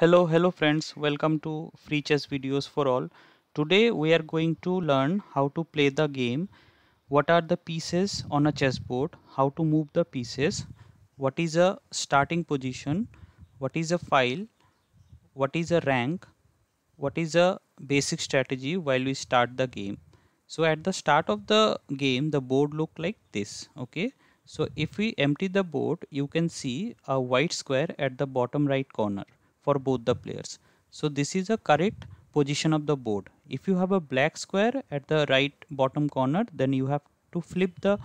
hello hello friends welcome to free chess videos for all today we are going to learn how to play the game what are the pieces on a chessboard how to move the pieces what is a starting position what is a file what is a rank what is a basic strategy while we start the game so at the start of the game the board look like this okay so if we empty the board you can see a white square at the bottom right corner for both the players. So this is a correct position of the board. If you have a black square at the right bottom corner, then you have to flip the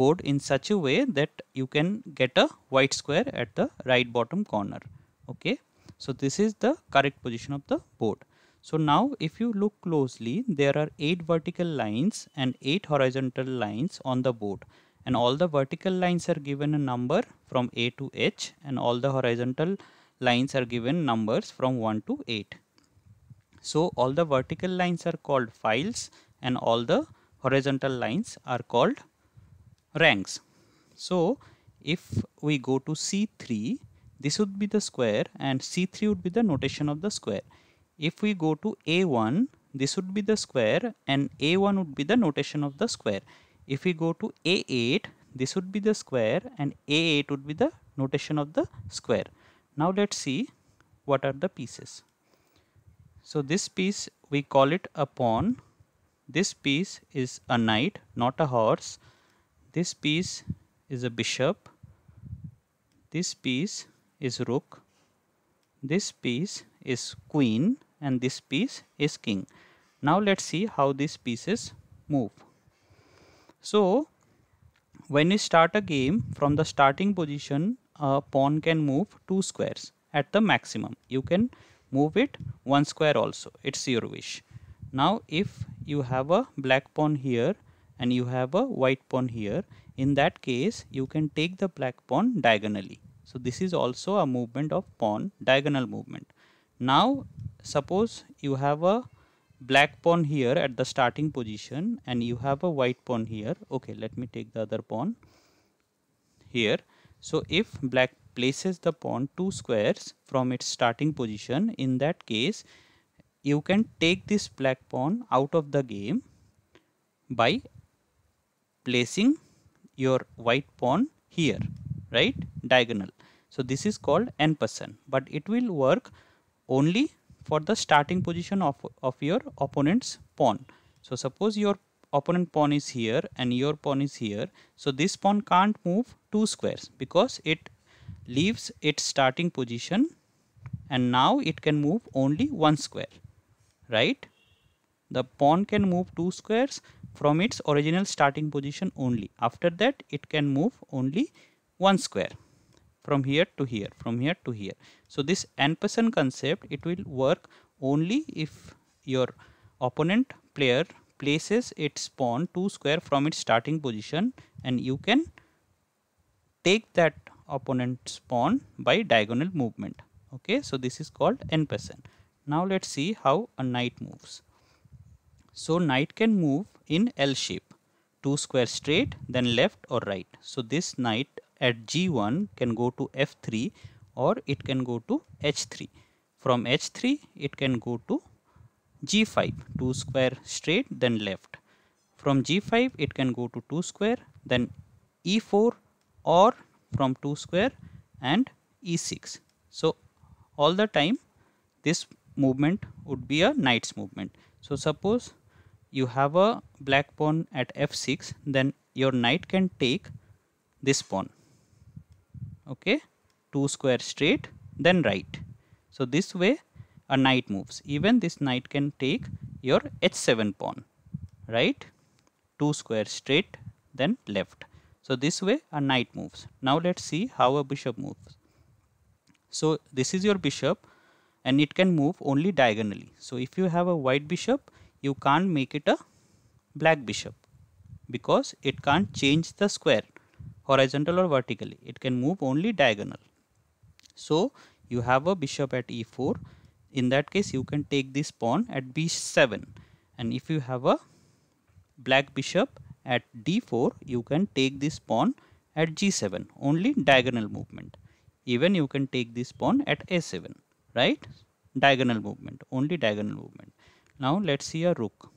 board in such a way that you can get a white square at the right bottom corner. Okay. So this is the correct position of the board. So now if you look closely, there are 8 vertical lines and 8 horizontal lines on the board and all the vertical lines are given a number from A to H and all the horizontal lines are given numbers from 1 to 8. So all the vertical lines are called files and all the horizontal lines are called ranks. So if we go to C3, this would be the square and C3 would be the notation of the square. If we go to A1, this would be the square and A1 would be the notation of the square. If we go to A8, this would be the square and A8 would be the notation of the square. Now let's see what are the pieces. So this piece we call it a pawn. This piece is a knight not a horse. This piece is a bishop. This piece is rook. This piece is queen and this piece is king. Now let's see how these pieces move. So when you start a game from the starting position a pawn can move two squares at the maximum. You can move it one square also. It's your wish. Now if you have a black pawn here and you have a white pawn here, in that case you can take the black pawn diagonally. So this is also a movement of pawn, diagonal movement. Now suppose you have a black pawn here at the starting position and you have a white pawn here. Okay, let me take the other pawn here so if black places the pawn two squares from its starting position, in that case, you can take this black pawn out of the game by placing your white pawn here, right? Diagonal. So this is called n-person, but it will work only for the starting position of, of your opponent's pawn. So suppose your opponent pawn is here and your pawn is here. So this pawn can't move two squares because it leaves its starting position and now it can move only one square, right? The pawn can move two squares from its original starting position only. After that, it can move only one square from here to here, from here to here. So this n-person concept, it will work only if your opponent player places its pawn 2 square from its starting position and you can take that opponent's pawn by diagonal movement. Okay, so this is called n-person. Now let's see how a knight moves. So knight can move in L shape, 2 square straight then left or right. So this knight at g1 can go to f3 or it can go to h3. From h3 it can go to g5 2 square straight then left from g5 it can go to 2 square then e4 or from 2 square and e6 so all the time this movement would be a knight's movement so suppose you have a black pawn at f6 then your knight can take this pawn okay 2 square straight then right so this way a knight moves even this knight can take your h7 pawn right two squares straight then left so this way a knight moves now let's see how a bishop moves so this is your bishop and it can move only diagonally so if you have a white bishop you can't make it a black bishop because it can't change the square horizontal or vertically it can move only diagonal so you have a bishop at e4 in that case you can take this pawn at b7 and if you have a black bishop at d4 you can take this pawn at g7 only diagonal movement even you can take this pawn at a7 right diagonal movement only diagonal movement now let's see a rook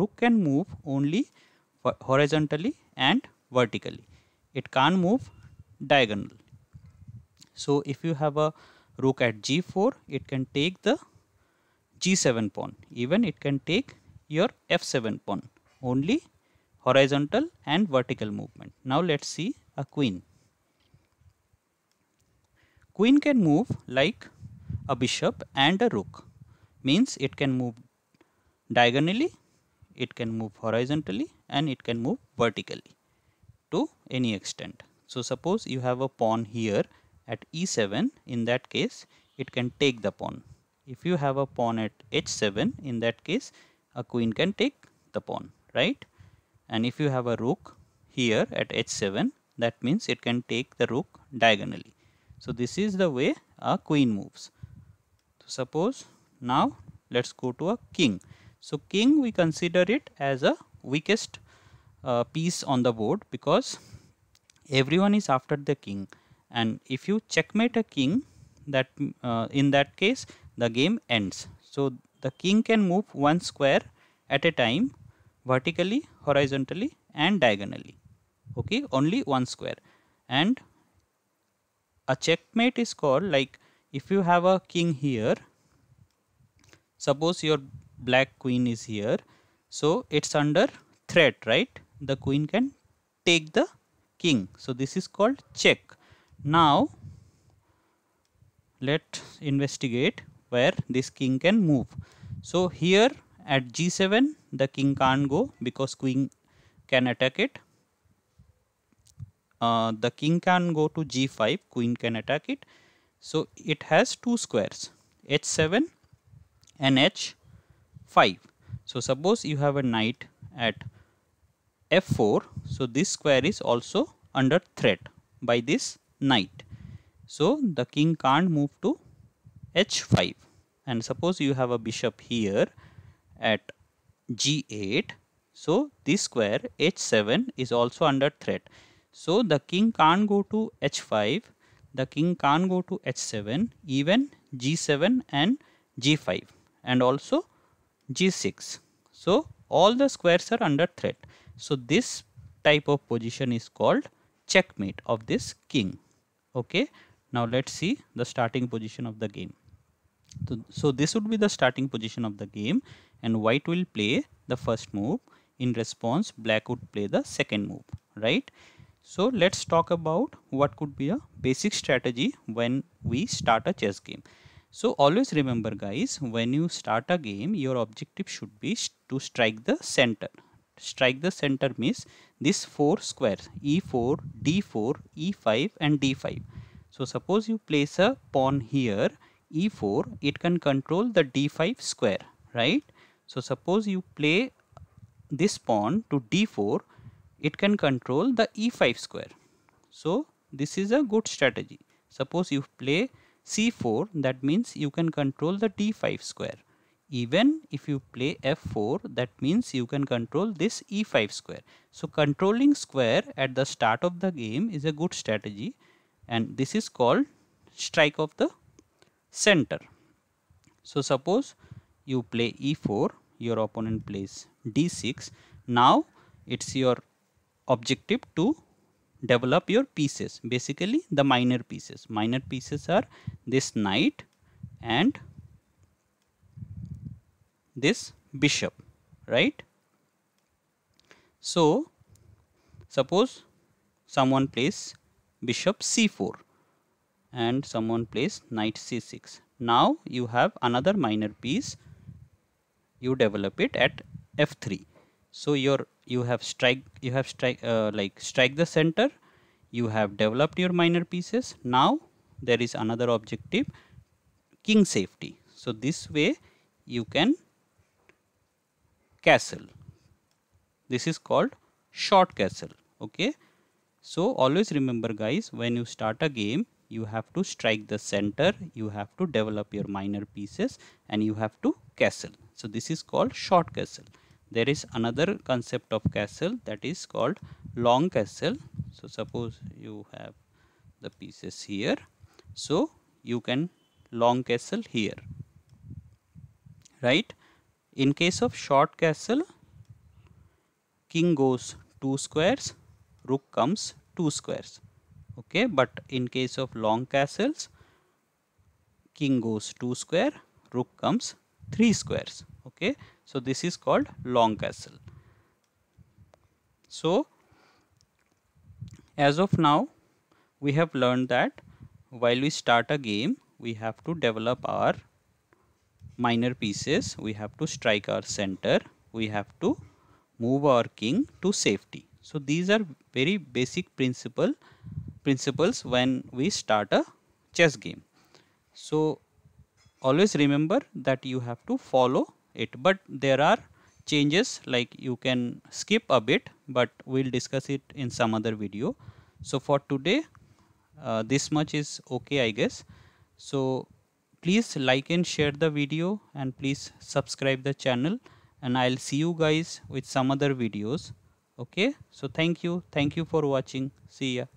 rook can move only horizontally and vertically it can't move diagonal so if you have a rook at g4 it can take the g7 pawn even it can take your f7 pawn only horizontal and vertical movement now let's see a queen queen can move like a bishop and a rook means it can move diagonally it can move horizontally and it can move vertically to any extent so suppose you have a pawn here at e7 in that case it can take the pawn. If you have a pawn at h7 in that case a queen can take the pawn right and if you have a rook here at h7 that means it can take the rook diagonally. So this is the way a queen moves. So suppose now let's go to a king. So king we consider it as a weakest uh, piece on the board because everyone is after the king and if you checkmate a king that uh, in that case the game ends so the king can move one square at a time vertically horizontally and diagonally okay only one square and a checkmate is called like if you have a king here suppose your black queen is here so it's under threat right the queen can take the king so this is called check now, let us investigate where this king can move. So, here at g7 the king can't go because queen can attack it. Uh, the king can go to g5, queen can attack it. So, it has two squares h7 and h5. So, suppose you have a knight at f4. So, this square is also under threat by this knight. So the king can't move to h5 and suppose you have a bishop here at g8 so this square h7 is also under threat so the king can't go to h5 the king can't go to h7 even g7 and g5 and also g6 so all the squares are under threat so this type of position is called checkmate of this king okay now let's see the starting position of the game so, so this would be the starting position of the game and white will play the first move in response black would play the second move right so let's talk about what could be a basic strategy when we start a chess game so always remember guys when you start a game your objective should be to strike the center strike the center means this four squares e4 d4 e5 and d5 so suppose you place a pawn here e4 it can control the d5 square right so suppose you play this pawn to d4 it can control the e5 square so this is a good strategy suppose you play c4 that means you can control the d5 square even if you play f4 that means you can control this e5 square so controlling square at the start of the game is a good strategy and this is called strike of the center so suppose you play e4 your opponent plays d6 now it's your objective to develop your pieces basically the minor pieces minor pieces are this knight and this bishop right so suppose someone plays bishop c4 and someone plays knight c6 now you have another minor piece you develop it at f3 so your you have strike you have strike uh, like strike the center you have developed your minor pieces now there is another objective king safety so this way you can castle this is called short castle okay so always remember guys when you start a game you have to strike the center you have to develop your minor pieces and you have to castle so this is called short castle there is another concept of castle that is called long castle so suppose you have the pieces here so you can long castle here right in case of short castle, king goes 2 squares, rook comes 2 squares. Okay, but in case of long castles, king goes 2 square, rook comes 3 squares. Okay, so this is called long castle. So, as of now, we have learned that while we start a game, we have to develop our minor pieces we have to strike our center we have to move our king to safety so these are very basic principle principles when we start a chess game so always remember that you have to follow it but there are changes like you can skip a bit but we'll discuss it in some other video so for today uh, this much is okay I guess so please like and share the video and please subscribe the channel and I'll see you guys with some other videos. Okay. So thank you. Thank you for watching. See ya.